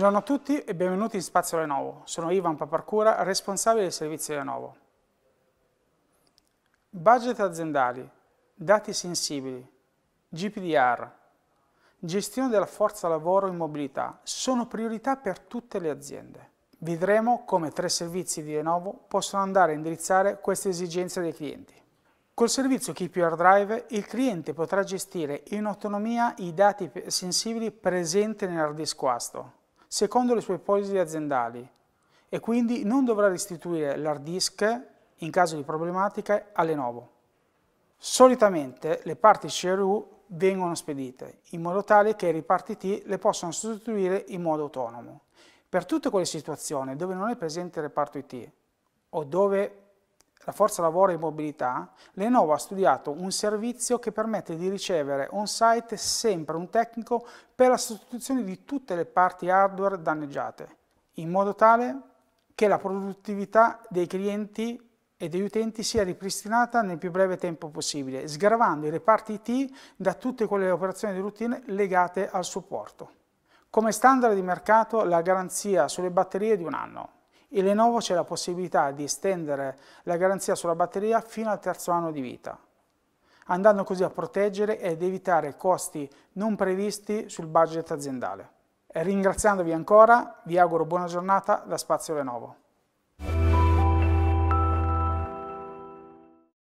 Buongiorno a tutti e benvenuti in Spazio Lenovo. Sono Ivan Paparcura, responsabile dei servizi Lenovo. Budget aziendali, dati sensibili, GPDR, gestione della forza lavoro in mobilità sono priorità per tutte le aziende. Vedremo come tre servizi di Lenovo possono andare a indirizzare queste esigenze dei clienti. Col servizio Keep Your Drive il cliente potrà gestire in autonomia i dati sensibili presenti nell'hard disk secondo le sue polisi aziendali e quindi non dovrà restituire l'hard disk in caso di problematiche a Lenovo. Solitamente le parti CRU vengono spedite in modo tale che i T le possano sostituire in modo autonomo. Per tutte quelle situazioni dove non è presente il reparto IT o dove la forza lavoro e mobilità, Lenovo ha studiato un servizio che permette di ricevere on-site sempre un tecnico per la sostituzione di tutte le parti hardware danneggiate, in modo tale che la produttività dei clienti e degli utenti sia ripristinata nel più breve tempo possibile, sgravando i reparti IT da tutte quelle operazioni di routine legate al supporto. Come standard di mercato la garanzia sulle batterie è di un anno, e Lenovo c'è la possibilità di estendere la garanzia sulla batteria fino al terzo anno di vita, andando così a proteggere ed evitare costi non previsti sul budget aziendale. E ringraziandovi ancora, vi auguro buona giornata da Spazio Lenovo.